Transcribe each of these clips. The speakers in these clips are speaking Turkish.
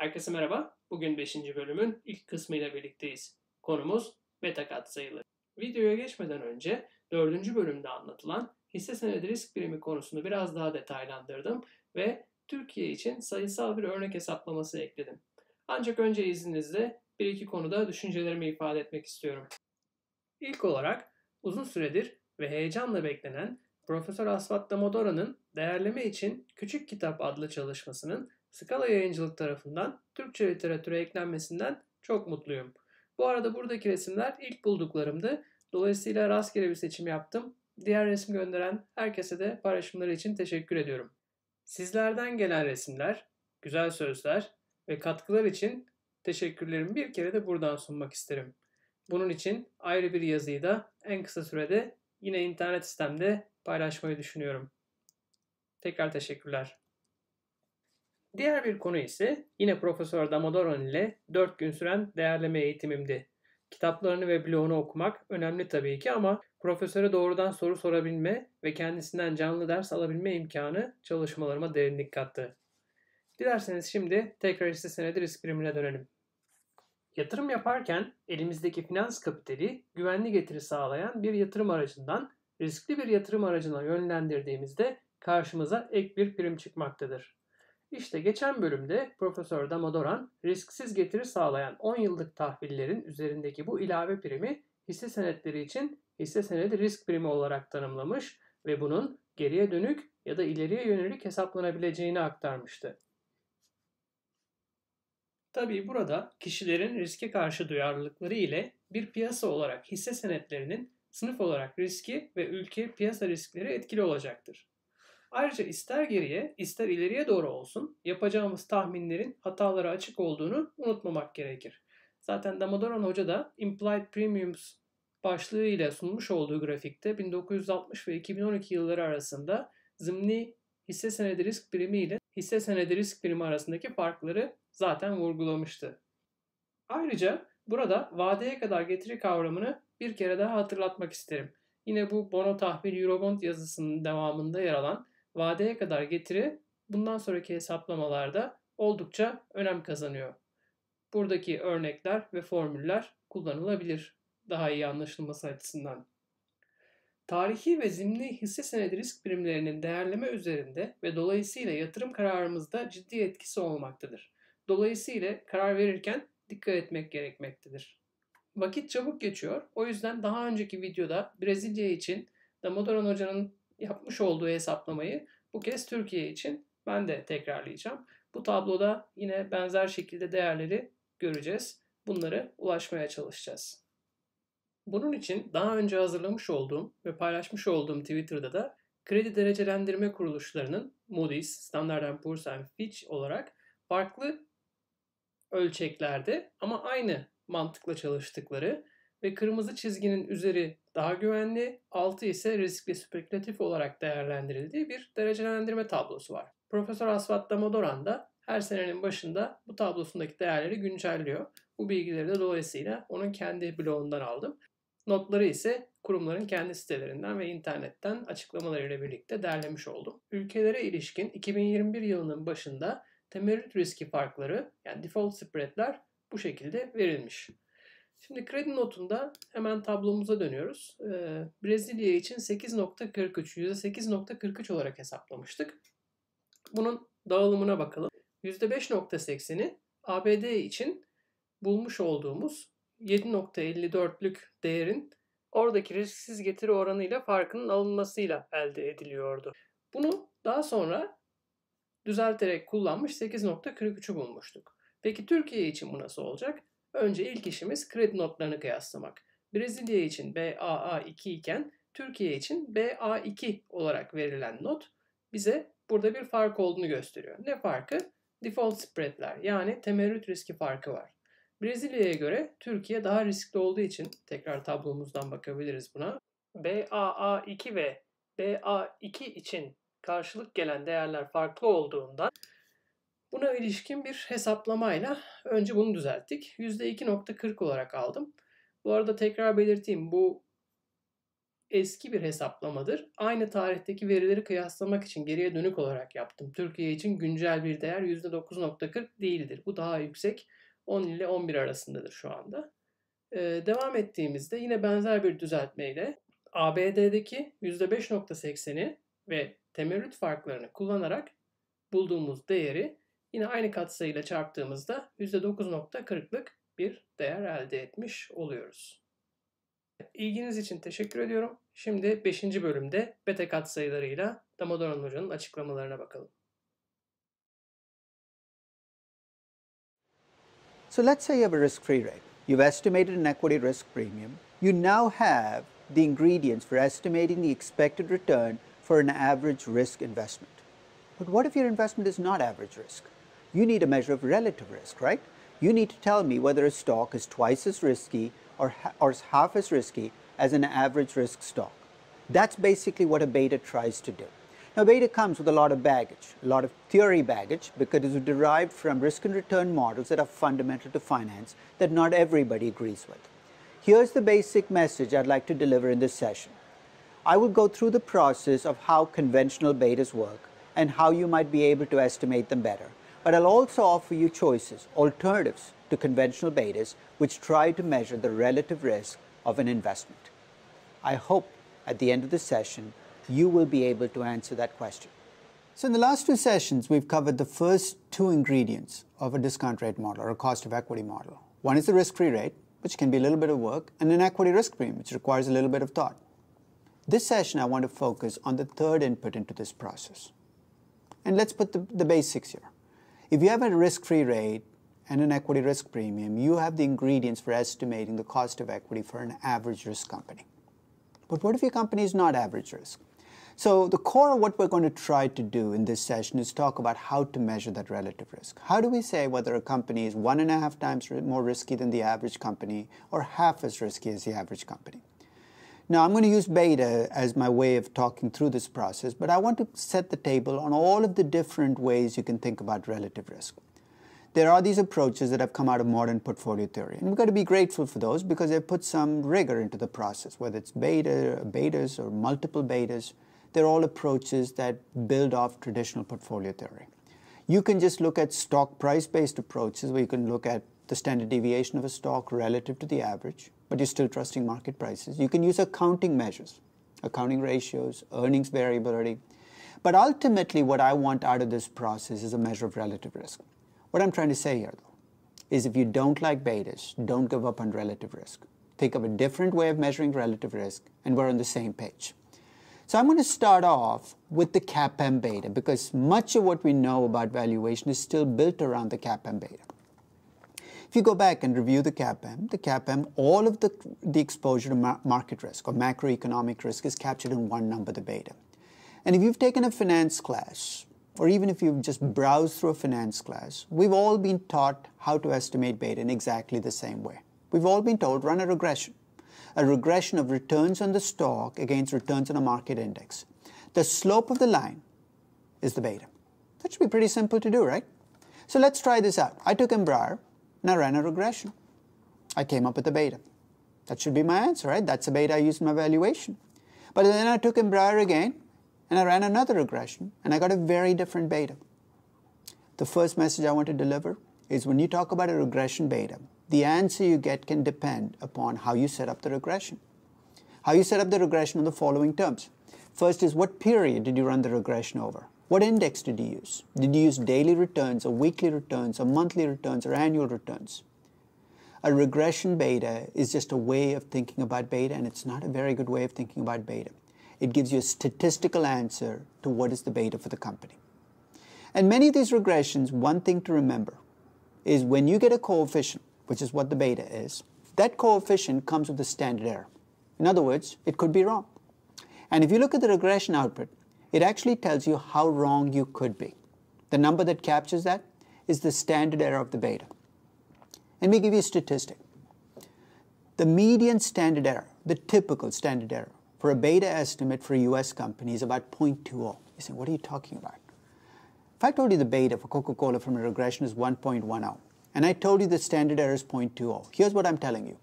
Herkese merhaba. Bugün 5. bölümün ilk kısmıyla birlikteyiz. Konumuz beta katsayıları. Videoya geçmeden önce 4. bölümde anlatılan hisse senedi risk birimi konusunu biraz daha detaylandırdım ve Türkiye için sayısal bir örnek hesaplaması ekledim. Ancak önce izninizle bir iki konuda düşüncelerimi ifade etmek istiyorum. İlk olarak uzun süredir ve heyecanla beklenen Profesör Asfat Damodora'nın değerleme için Küçük Kitap adlı çalışmasının Skala Yayıncılık tarafından Türkçe literatüre eklenmesinden çok mutluyum. Bu arada buradaki resimler ilk bulduklarımdı. Dolayısıyla rastgele bir seçim yaptım. Diğer resim gönderen herkese de paylaşımları için teşekkür ediyorum. Sizlerden gelen resimler, güzel sözler ve katkılar için teşekkürlerimi bir kere de buradan sunmak isterim. Bunun için ayrı bir yazıyı da en kısa sürede yine internet sistemde paylaşmayı düşünüyorum. Tekrar teşekkürler. Diğer bir konu ise yine Profesör Damodaran ile 4 gün süren değerleme eğitimimdi. Kitaplarını ve blogunu okumak önemli tabii ki ama profesöre doğrudan soru sorabilme ve kendisinden canlı ders alabilme imkanı çalışmalarıma derinlik kattı. Dilerseniz şimdi tekrar hisse senedi risk primine dönelim. Yatırım yaparken elimizdeki finans kapitali güvenli getiri sağlayan bir yatırım aracından riskli bir yatırım aracına yönlendirdiğimizde karşımıza ek bir prim çıkmaktadır. İşte geçen bölümde Profesör Damodoran risksiz getiri sağlayan 10 yıllık tahvillerin üzerindeki bu ilave primi hisse senetleri için hisse senedi risk primi olarak tanımlamış ve bunun geriye dönük ya da ileriye yönelik hesaplanabileceğini aktarmıştı. Tabii burada kişilerin riske karşı duyarlılıkları ile bir piyasa olarak hisse senetlerinin sınıf olarak riski ve ülke piyasa riskleri etkili olacaktır. Ayrıca ister geriye ister ileriye doğru olsun yapacağımız tahminlerin hatalara açık olduğunu unutmamak gerekir. Zaten Damodaran Hoca da Implied Premiums başlığı ile sunmuş olduğu grafikte 1960 ve 2012 yılları arasında zımni hisse senedi risk primi ile hisse senedi risk primi arasındaki farkları zaten vurgulamıştı. Ayrıca burada vadeye kadar getiri kavramını bir kere daha hatırlatmak isterim. Yine bu bono tahvil Eurobond yazısının devamında yer alan vadeye kadar getiri bundan sonraki hesaplamalarda oldukça önem kazanıyor. Buradaki örnekler ve formüller kullanılabilir daha iyi anlaşılması açısından. Tarihi ve zimni hisse senedi risk primlerinin değerleme üzerinde ve dolayısıyla yatırım kararımızda ciddi etkisi olmaktadır. Dolayısıyla karar verirken dikkat etmek gerekmektedir. Vakit çabuk geçiyor. O yüzden daha önceki videoda Brezilya için Damodaran Hoca'nın yapmış olduğu hesaplamayı bu kez Türkiye için ben de tekrarlayacağım. Bu tabloda yine benzer şekilde değerleri göreceğiz. Bunları ulaşmaya çalışacağız. Bunun için daha önce hazırlamış olduğum ve paylaşmış olduğum Twitter'da da kredi derecelendirme kuruluşlarının Moody's, Standard Poor's and Fitch olarak farklı ölçeklerde ama aynı mantıkla çalıştıkları ve kırmızı çizginin üzeri daha güvenli, altı ise riskli spekülatif olarak değerlendirildiği bir derecelendirme tablosu var. Profesör Asvat Damodoran da her senenin başında bu tablosundaki değerleri güncelliyor. Bu bilgileri de dolayısıyla onun kendi bloğundan aldım. Notları ise kurumların kendi sitelerinden ve internetten açıklamalarıyla birlikte derlemiş oldum. Ülkelere ilişkin 2021 yılının başında temerrüt riski farkları yani default spreadler bu şekilde verilmiş. Şimdi kredi notunda hemen tablomuza dönüyoruz. Ee, Brezilya için 8.43, %8.43 olarak hesaplamıştık. Bunun dağılımına bakalım. %5.80'i ABD için bulmuş olduğumuz 7.54'lük değerin oradaki risksiz getiri oranıyla farkının alınmasıyla elde ediliyordu. Bunu daha sonra düzelterek kullanmış 8.43'ü bulmuştuk. Peki Türkiye için bu nasıl olacak? Önce ilk işimiz kredi notlarını kıyaslamak. Brezilya için BAA2 iken Türkiye için BA2 olarak verilen not bize burada bir fark olduğunu gösteriyor. Ne farkı? Default spreadler yani temerrüt riski farkı var. Brezilya'ya göre Türkiye daha riskli olduğu için tekrar tablomuzdan bakabiliriz buna. BAA2 ve BA2 için karşılık gelen değerler farklı olduğundan Buna ilişkin bir hesaplamayla önce bunu düzelttik. %2.40 olarak aldım. Bu arada tekrar belirteyim bu eski bir hesaplamadır. Aynı tarihteki verileri kıyaslamak için geriye dönük olarak yaptım. Türkiye için güncel bir değer %9.40 değildir. Bu daha yüksek 10 ile 11 arasındadır şu anda. Ee, devam ettiğimizde yine benzer bir düzeltmeyle ABD'deki %5.80'i ve temerrüt farklarını kullanarak bulduğumuz değeri Yine aynı katsayıyla çarptığımızda %9.40'lık bir değer elde etmiş oluyoruz. İlginiz için teşekkür ediyorum. Şimdi 5. bölümde beta katsayılarıyla Damodaran Hoca'nın açıklamalarına bakalım. So let's say you have a risk-free rate. You've estimated an equity risk premium. You now have the ingredients for estimating the expected return for an average risk investment. But what if your investment is not average risk? you need a measure of relative risk, right? You need to tell me whether a stock is twice as risky or, or half as risky as an average risk stock. That's basically what a beta tries to do. Now, beta comes with a lot of baggage, a lot of theory baggage, because it's derived from risk and return models that are fundamental to finance that not everybody agrees with. Here's the basic message I'd like to deliver in this session. I will go through the process of how conventional betas work and how you might be able to estimate them better but I'll also offer you choices, alternatives to conventional betas, which try to measure the relative risk of an investment. I hope at the end of the session, you will be able to answer that question. So, in the last two sessions, we've covered the first two ingredients of a discount rate model or a cost of equity model. One is the risk free rate, which can be a little bit of work, and an equity risk premium, which requires a little bit of thought. This session, I want to focus on the third input into this process. And let's put the, the basics here. If you have a risk-free rate and an equity risk premium, you have the ingredients for estimating the cost of equity for an average risk company. But what if your company is not average risk? So the core of what we're going to try to do in this session is talk about how to measure that relative risk. How do we say whether a company is one and a half times more risky than the average company or half as risky as the average company? Now, I'm going to use beta as my way of talking through this process, but I want to set the table on all of the different ways you can think about relative risk. There are these approaches that have come out of modern portfolio theory, and we've got to be grateful for those because they've put some rigor into the process, whether it's beta, betas, or multiple betas. They're all approaches that build off traditional portfolio theory. You can just look at stock price based approaches where you can look at the standard deviation of a stock relative to the average, but you're still trusting market prices. You can use accounting measures, accounting ratios, earnings variability. But ultimately, what I want out of this process is a measure of relative risk. What I'm trying to say here, though, is if you don't like betas, don't give up on relative risk. Think of a different way of measuring relative risk, and we're on the same page. So I'm going to start off with the CAPM beta because much of what we know about valuation is still built around the CAPM beta. If you go back and review the CAPM, the CAPM, all of the, the exposure to market risk or macroeconomic risk is captured in one number, the beta. And if you've taken a finance class, or even if you've just browsed through a finance class, we've all been taught how to estimate beta in exactly the same way. We've all been told run a regression, a regression of returns on the stock against returns on a market index. The slope of the line is the beta. That should be pretty simple to do, right? So let's try this out. I took Embraer, and I ran a regression. I came up with a beta. That should be my answer, right? That's the beta I used in my valuation. But then I took Embraer again, and I ran another regression, and I got a very different beta. The first message I want to deliver is when you talk about a regression beta, the answer you get can depend upon how you set up the regression. How you set up the regression on the following terms. First is what period did you run the regression over? What index did you use? Did you use daily returns or weekly returns or monthly returns or annual returns? A regression beta is just a way of thinking about beta, and it's not a very good way of thinking about beta. It gives you a statistical answer to what is the beta for the company. And many of these regressions, one thing to remember is when you get a coefficient, which is what the beta is, that coefficient comes with a standard error. In other words, it could be wrong. And if you look at the regression output, it actually tells you how wrong you could be. The number that captures that is the standard error of the beta. Let me give you a statistic. The median standard error, the typical standard error for a beta estimate for a US company is about 0.20. You say, what are you talking about? If I told you the beta for Coca-Cola from a regression is 1.10, and I told you the standard error is 0.20, here's what I'm telling you.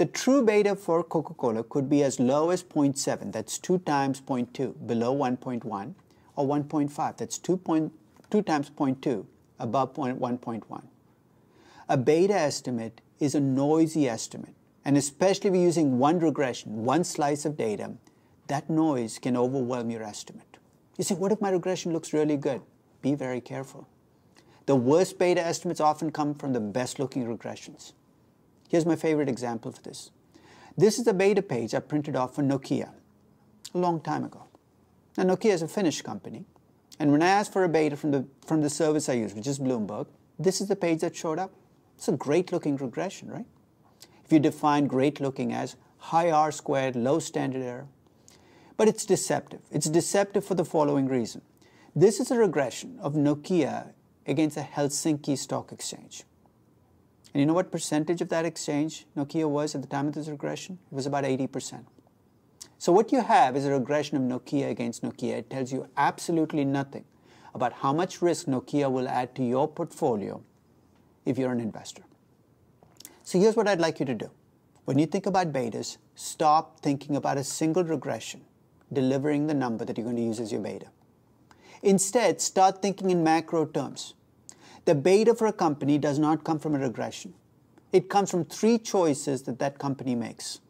The true beta for Coca-Cola could be as low as 0.7, that's 2 times 0.2, below 1.1, or 1.5, that's 2, point, 2 times 0.2, above 1.1. A beta estimate is a noisy estimate, and especially if you're using one regression, one slice of data, that noise can overwhelm your estimate. You say, what if my regression looks really good? Be very careful. The worst beta estimates often come from the best looking regressions. Here's my favorite example for this. This is a beta page I printed off for Nokia a long time ago. Now, Nokia is a Finnish company, and when I asked for a beta from the, from the service I use, which is Bloomberg, this is the page that showed up. It's a great looking regression, right? If you define great looking as high R squared, low standard error, but it's deceptive. It's deceptive for the following reason. This is a regression of Nokia against the Helsinki Stock Exchange. And you know what percentage of that exchange Nokia was at the time of this regression? It was about 80%. So what you have is a regression of Nokia against Nokia. It tells you absolutely nothing about how much risk Nokia will add to your portfolio if you're an investor. So here's what I'd like you to do. When you think about betas, stop thinking about a single regression delivering the number that you're going to use as your beta. Instead, start thinking in macro terms. The beta for a company does not come from a regression. It comes from three choices that that company makes.